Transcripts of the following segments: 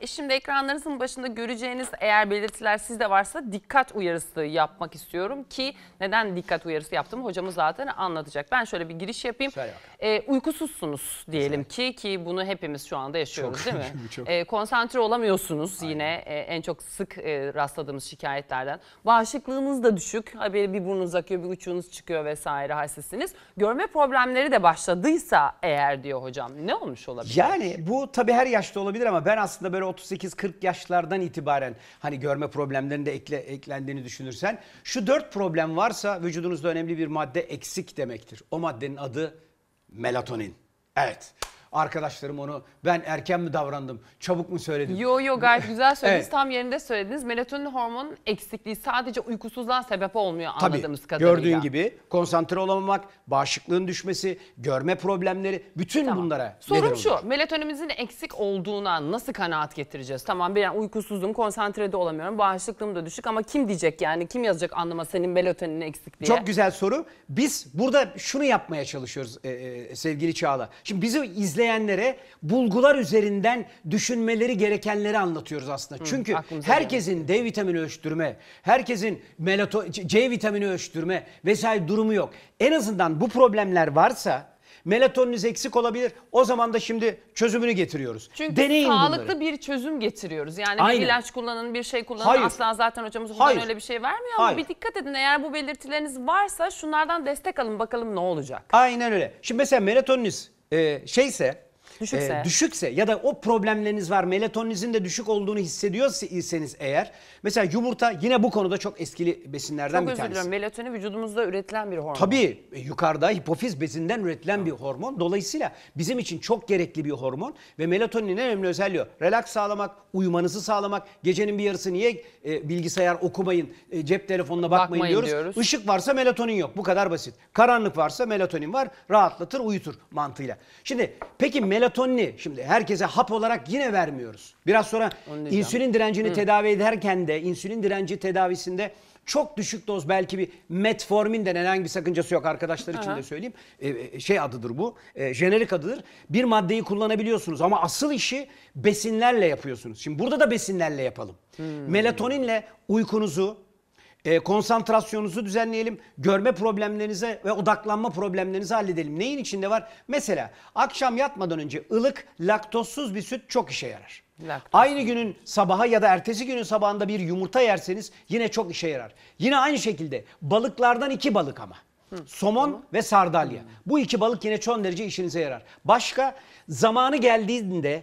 E şimdi ekranlarınızın başında göreceğiniz eğer belirtiler sizde varsa dikkat uyarısı yapmak istiyorum ki neden dikkat uyarısı yaptım hocamız zaten anlatacak. Ben şöyle bir giriş yapayım. Şöyle uykusuzsunuz diyelim Güzel. ki ki bunu hepimiz şu anda yaşıyoruz çok, değil mi? çok. E, konsantre olamıyorsunuz Aynen. yine e, en çok sık e, rastladığımız şikayetlerden. Bağışıklığınız da düşük. Haberi bir burnunuz akıyor bir uçunuz çıkıyor vesaire halsizsiniz. Görme problemleri de başladıysa eğer diyor hocam ne olmuş olabilir? Yani bu tabii her yaşta olabilir ama ben aslında böyle 38-40 yaşlardan itibaren hani görme problemlerinin de ekle, eklendiğini düşünürsen şu dört problem varsa vücudunuzda önemli bir madde eksik demektir. O maddenin adı melatonin. Evet. Arkadaşlarım onu ben erken mi davrandım, çabuk mu söyledim? Yo yo gayet güzel söylediniz. evet. Tam yerinde söylediniz. Melatonin hormonun eksikliği sadece uykusuzluğa sebep olmuyor Tabii, anladığımız kadarıyla. Gördüğün gibi konsantre olamamak, bağışıklığın düşmesi, görme problemleri bütün tamam. bunlara Sorum şu melatoninimizin eksik olduğuna nasıl kanaat getireceğiz? Tamam ben uykusuzum, konsantre de olamıyorum, bağışıklığım da düşük ama kim diyecek yani kim yazacak anlama senin melatonin eksikliği? Çok güzel soru. Biz burada şunu yapmaya çalışıyoruz e, e, sevgili Çağla. Şimdi bizi izle izleyenlere bulgular üzerinden düşünmeleri gerekenleri anlatıyoruz aslında. Hı, Çünkü herkesin D vitamini ölçtürme, herkesin melato C vitamini ölçtürme vesaire durumu yok. En azından bu problemler varsa Melatoniniz eksik olabilir. O zaman da şimdi çözümünü getiriyoruz. Çünkü Deneyin sağlıklı bunları. bir çözüm getiriyoruz. Yani Aynen. bir ilaç kullanın, bir şey kullanın. Hayır. Asla zaten hocamız buradan Hayır. öyle bir şey vermiyor ama Hayır. bir dikkat edin. Eğer bu belirtileriniz varsa şunlardan destek alın bakalım ne olacak. Aynen öyle. Şimdi mesela melatoniniz e, şeyse Düşükse. E, düşükse ya da o problemleriniz var melatoninizin de düşük olduğunu hissediyorsanız eğer. Mesela yumurta yine bu konuda çok eskili besinlerden çok bir tanesi. Çok üzülüyorum melatonin vücudumuzda üretilen bir hormon. Tabii e, yukarıda hipofiz bezinden üretilen ha. bir hormon. Dolayısıyla bizim için çok gerekli bir hormon ve melatonin en önemli özelliği Relax sağlamak, uyumanızı sağlamak, gecenin bir yarısı niye e, bilgisayar okumayın, e, cep telefonuna bakmayın, bakmayın diyoruz. diyoruz. Işık varsa melatonin yok bu kadar basit. Karanlık varsa melatonin var rahatlatır uyutur mantığıyla. Şimdi peki melatonin melatonin şimdi herkese hap olarak yine vermiyoruz. Biraz sonra insülin direncini Hı. tedavi ederken de insülin direnci tedavisinde çok düşük doz belki bir metformin denen herhangi bir sakıncası yok arkadaşlar için de söyleyeyim. Ee, şey adıdır bu. E, jenerik adıdır. Bir maddeyi kullanabiliyorsunuz ama asıl işi besinlerle yapıyorsunuz. Şimdi burada da besinlerle yapalım. Hmm. Melatoninle uykunuzu, e, konsantrasyonunuzu düzenleyelim. Görme problemlerinize ve odaklanma problemlerinizi halledelim. Neyin içinde var? Mesela akşam yatmadan önce ılık laktozsuz bir süt çok işe yarar. Laktoz. Aynı günün sabaha ya da ertesi günün sabahında bir yumurta yerseniz yine çok işe yarar. Yine aynı şekilde balıklardan iki balık ama. Hı. Somon tamam. ve sardalya. Hı. Bu iki balık yine çok derece işinize yarar. Başka zamanı geldiğinde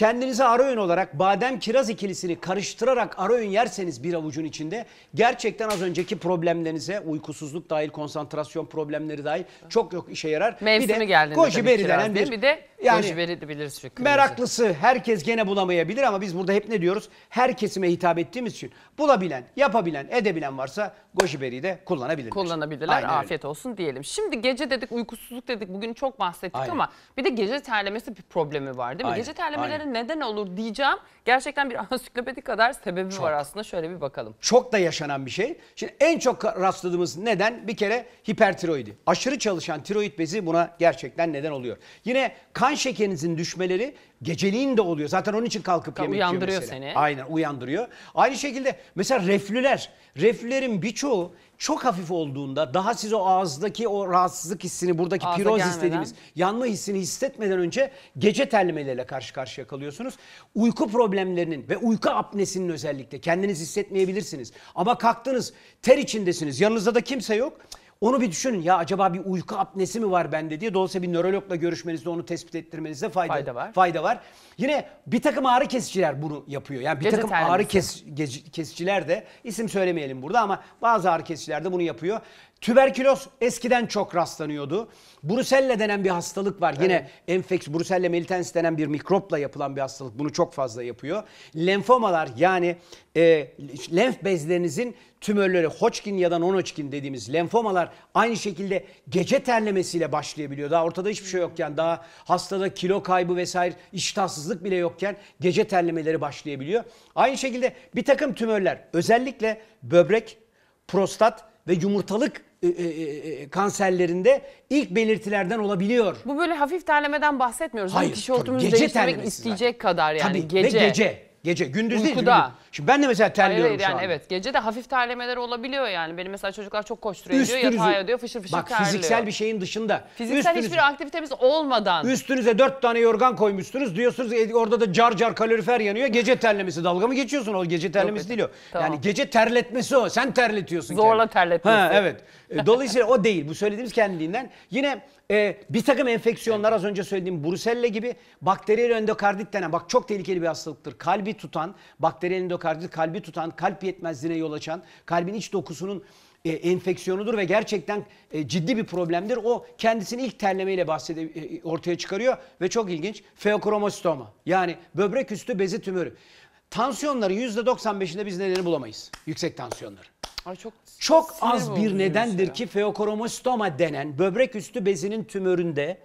Kendinize ara olarak badem kiraz ikilisini karıştırarak ara yerseniz bir avucun içinde gerçekten az önceki problemlerinize uykusuzluk dahil, konsantrasyon problemleri dahil çok çok işe yarar. Mevsimi bir de geldiğinde goji beri denen bir, bir de yani, goji beri de biliriz çünkü. Meraklısı herkes gene bulamayabilir ama biz burada hep ne diyoruz? Her kesime hitap ettiğimiz için bulabilen, yapabilen, edebilen varsa goji beriyi de kullanabilirler. Kullanabilirler. Aynen Afiyet öyle. olsun diyelim. Şimdi gece dedik, uykusuzluk dedik. Bugün çok bahsettik Aynen. ama bir de gece terlemesi bir problemi var değil mi? Aynen. Gece terlemelerin neden olur diyeceğim. Gerçekten bir ansiklopedi kadar sebebi çok. var aslında. Şöyle bir bakalım. Çok da yaşanan bir şey. Şimdi en çok rastladığımız neden bir kere hipertiroidi. Aşırı çalışan tiroid bezi buna gerçekten neden oluyor. Yine kan şekerinizin düşmeleri Geceliğin de oluyor. Zaten onun için kalkıp Tabii yemek yiyor uyandırıyor mesela. seni. Aynen uyandırıyor. Aynı şekilde mesela reflüler. Reflülerin birçoğu çok hafif olduğunda daha siz o ağızdaki o rahatsızlık hissini buradaki Ağza piroz gelmeden. istediğimiz yanma hissini hissetmeden önce gece terlemeleriyle karşı karşıya kalıyorsunuz. Uyku problemlerinin ve uyku apnesinin özellikle kendiniz hissetmeyebilirsiniz. Ama kalktınız ter içindesiniz yanınızda da kimse yok. Onu bir düşünün ya acaba bir uyku apnesi mi var bende diye. Dolayısıyla bir nörologla görüşmenizde onu tespit ettirmenizde fayda, fayda, var. fayda var. Yine bir takım ağrı kesiciler bunu yapıyor. Yani bir Gece takım termisi. ağrı kes, kesiciler de isim söylemeyelim burada ama bazı ağrı kesiciler de bunu yapıyor. Tüberküloz eskiden çok rastlanıyordu. Brusella denen bir hastalık var. Evet. Yine enfeks Brusella melitens denen bir mikropla yapılan bir hastalık. Bunu çok fazla yapıyor. Lenfomalar yani e, lenf bezlerinizin tümörleri Hodgkin ya da non-Hodgkin dediğimiz lenfomalar aynı şekilde gece terlemesiyle başlayabiliyor. Daha ortada hiçbir şey yokken daha hastada kilo kaybı vesaire iştahsızlık bile yokken gece terlemeleri başlayabiliyor. Aynı şekilde bir takım tümörler özellikle böbrek, prostat ve yumurtalık e, e, e, kanserlerinde ilk belirtilerden olabiliyor. Bu böyle hafif terlemeden bahsetmiyoruz. Hayır. Kişi tabii, gece terlemesi isteyecek kadar yani. Tabii gece. ve gece. Gece, gündüz değil. Uykuda. Gündüz. Şimdi ben de mesela terliyorum Hayır, şu an. Evet, gece de hafif terlemeler olabiliyor yani. Benim mesela çocuklar çok koşturuyor Üstünüzü, diyor, yatağa yatıyor, fışır fışır bak, terliyor. Bak fiziksel bir şeyin dışında. Fiziksel üstünüz, hiçbir aktivitemiz olmadan. Üstünüze dört tane yorgan koymuşsunuz. Diyorsunuz e, orada da car car kalorifer yanıyor. Gece terlemesi dalga mı geçiyorsun? O gece terlemesi Yok, değil o. Tamam. Yani gece terletmesi o. Sen terletiyorsun Zorla kendini. terletmesi. Ha, evet. E, dolayısıyla o değil. Bu söylediğimiz kendiliğinden. Yine ee, bir takım enfeksiyonlar az önce söylediğim bruselle gibi bakteriyel endokardit denen bak çok tehlikeli bir hastalıktır. Kalbi tutan, bakteriyel endokardit kalbi tutan, kalp yetmezliğine yol açan, kalbin iç dokusunun e, enfeksiyonudur ve gerçekten e, ciddi bir problemdir. O kendisini ilk terlemeyle bahsede e, ortaya çıkarıyor ve çok ilginç feokromostoma yani böbrek üstü bezi tümörü. Tansiyonların %95'inde biz nedeni bulamayız. Yüksek tansiyonları. Ay çok çok az bir nedendir mesela. ki feokoromostoma denen böbrek üstü bezinin tümöründe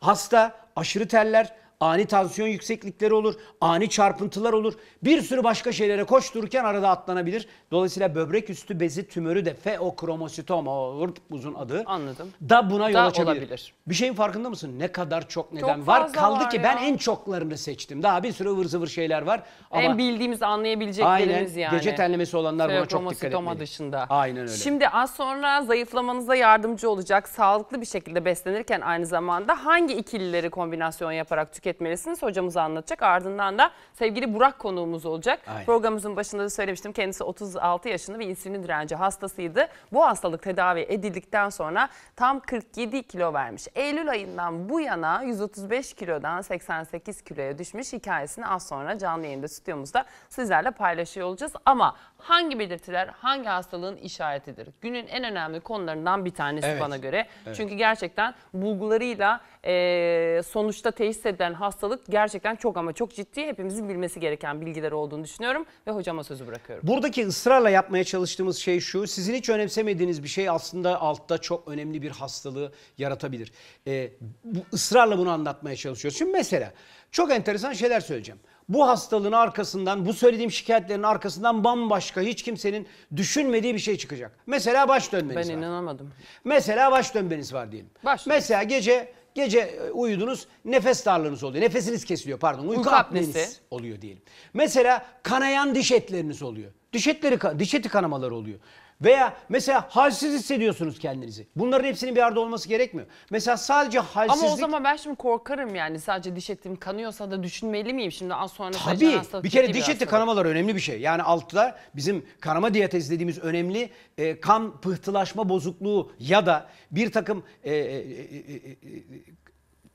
hasta aşırı terler, ani tansiyon yükseklikleri olur, ani çarpıntılar olur. Bir sürü başka şeylere koştururken arada atlanabilir. Dolayısıyla böbrek üstü bezi tümörü de feokromositoma olur uzun adı. Anladım. Da buna yol da açabilir. Olabilir. Bir şeyin farkında mısın? Ne kadar çok neden çok var. Kaldı var ki ya. ben en çoklarını seçtim. Daha bir sürü ıvır zıvır şeyler var. Ama en bildiğimiz anlayabileceklerimiz aynen, yani. Gece tenlemesi olanlar buna çok dikkat etmeli. dışında. Aynen öyle. Şimdi az sonra zayıflamanıza yardımcı olacak. Sağlıklı bir şekilde beslenirken aynı zamanda hangi ikilileri kombinasyon yaparak tüketebilirsiniz? tüketmelisiniz hocamız anlatacak. Ardından da sevgili Burak konuğumuz olacak. Aynen. Programımızın başında da söylemiştim kendisi 36 yaşında ve insülin direnci hastasıydı. Bu hastalık tedavi edildikten sonra tam 47 kilo vermiş. Eylül ayından bu yana 135 kilodan 88 kiloya düşmüş hikayesini az sonra canlı yayında stüdyomuzda sizlerle paylaşıyor olacağız. Ama hangi belirtiler hangi hastalığın işaretidir? Günün en önemli konularından bir tanesi evet. bana göre. Evet. Çünkü gerçekten bulgularıyla e, sonuçta teşhis eden hastalık gerçekten çok ama çok ciddi. Hepimizin bilmesi gereken bilgiler olduğunu düşünüyorum ve hocama sözü bırakıyorum. Buradaki ısrarla yapmaya çalıştığımız şey şu. Sizin hiç önemsemediğiniz bir şey aslında altta çok önemli bir hastalığı yaratabilir. Ee, bu, ısrarla bunu anlatmaya çalışıyoruz. Şimdi mesela çok enteresan şeyler söyleyeceğim bu hastalığın arkasından, bu söylediğim şikayetlerin arkasından bambaşka hiç kimsenin düşünmediği bir şey çıkacak. Mesela baş dönmeniz ben var. Ben inanamadım. Mesela baş dönmeniz var diyelim. Baş Mesela gece Gece e, uyudunuz nefes darlığınız oluyor. Nefesiniz kesiliyor pardon. Uyku, Uyku apnesi. oluyor diyelim. Mesela kanayan diş etleriniz oluyor. Diş etleri diş eti kanamaları oluyor. Veya mesela halsiz hissediyorsunuz kendinizi. Bunların hepsinin bir arada olması gerekmiyor. Mesela sadece halsizlik... Ama o zaman ben şimdi korkarım yani sadece diş etim kanıyorsa da düşünmeli miyim şimdi az sonra Tabii bir kere diş eti kanamalar önemli bir şey. Yani altta bizim kanama diyatez dediğimiz önemli e, kan pıhtılaşma bozukluğu ya da bir takım e, e, e, e, e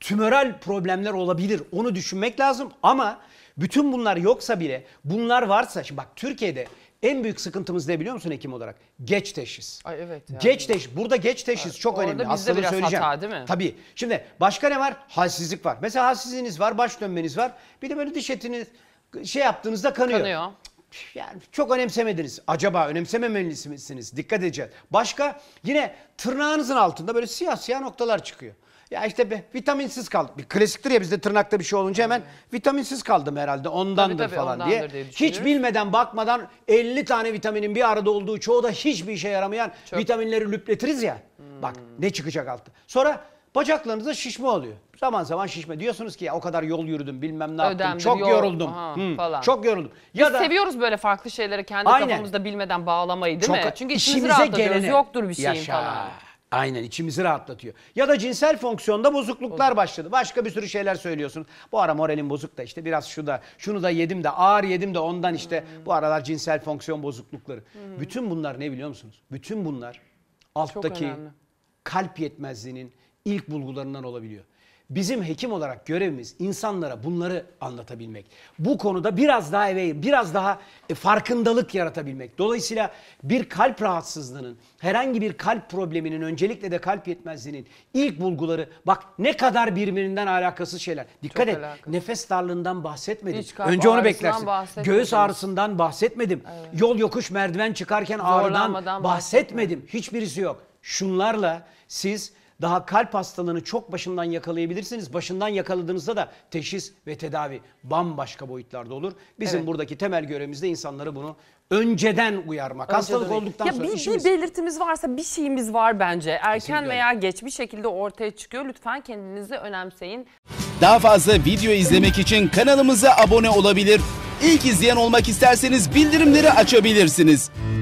tümöral problemler olabilir. Onu düşünmek lazım ama bütün bunlar yoksa bile bunlar varsa şimdi bak Türkiye'de en büyük sıkıntımız ne biliyor musun hekim olarak? Geç teşhis. Ay evet. Yani. Geç teşhis. Burada geç teşhis evet. çok Orada önemli. Aslında biraz söyleyeceğim. hata değil mi? Tabii. Şimdi başka ne var? Halsizlik var. Mesela halsizliğiniz var, baş dönmeniz var. Bir de böyle diş etiniz şey yaptığınızda kanıyor. Kanıyor. Yani çok önemsemediniz. Acaba önemsememeli misiniz? Dikkat edeceğiz. Başka yine tırnağınızın altında böyle siyah siyah noktalar çıkıyor. Ya işte be, vitaminsiz kaldık. Bir klasiktir ya bizde tırnakta bir şey olunca hemen vitaminsiz kaldım herhalde ondandır Tabii tabii, falan ondandır diye. diye hiç bilmeden bakmadan 50 tane vitaminin bir arada olduğu çoğu da hiçbir işe yaramayan vitaminleri lüpletiriz ya. Hmm. Bak ne çıkacak altı. Sonra bacaklarınızda şişme oluyor. Zaman zaman şişme. Diyorsunuz ki ya o kadar yol yürüdüm bilmem ne yaptım. çok yol, yoruldum. ha, Hı, hmm. falan. Çok yoruldum. Ya da Seviyoruz böyle farklı şeyleri kendi Aynen. kafamızda bilmeden bağlamayı değil mi? Çünkü içimiz işimize rahat Yoktur bir şeyin Yaşa. falan. Aynen içimizi rahatlatıyor. Ya da cinsel fonksiyonda bozukluklar başladı. Başka bir sürü şeyler söylüyorsun. Bu ara moralim bozuk da işte biraz şu da şunu da yedim de ağır yedim de ondan işte bu aralar cinsel fonksiyon bozuklukları. Hmm. Bütün bunlar ne biliyor musunuz? Bütün bunlar alttaki kalp yetmezliğinin ilk bulgularından olabiliyor. Bizim hekim olarak görevimiz insanlara bunları anlatabilmek. Bu konuda biraz daha eve, biraz daha e, farkındalık yaratabilmek. Dolayısıyla bir kalp rahatsızlığının, herhangi bir kalp probleminin, öncelikle de kalp yetmezliğinin ilk bulguları bak ne kadar birbirinden alakasız şeyler. Dikkat Çok et. Alakalı. Nefes darlığından bahsetmedim. Önce onu beklersin. Göğüs ağrısından bahsetmedim. Evet. Yol yokuş merdiven çıkarken ağrıdan bahsetmedim. bahsetmedim. Hiçbirisi yok. Şunlarla siz daha kalp hastalığını çok başından yakalayabilirsiniz. Başından yakaladığınızda da teşhis ve tedavi bambaşka boyutlarda olur. Bizim Evet. buradaki temel görevimiz de insanları bunu önceden uyarmak. Hastalık olduktan Ya sonra bir, bir belirtimiz varsa bir şeyimiz var bence. Erken Kesinlikle. veya geç bir şekilde ortaya çıkıyor. Lütfen kendinizi önemseyin. Daha fazla video izlemek için kanalımıza abone olabilir. İlk izleyen olmak isterseniz bildirimleri açabilirsiniz.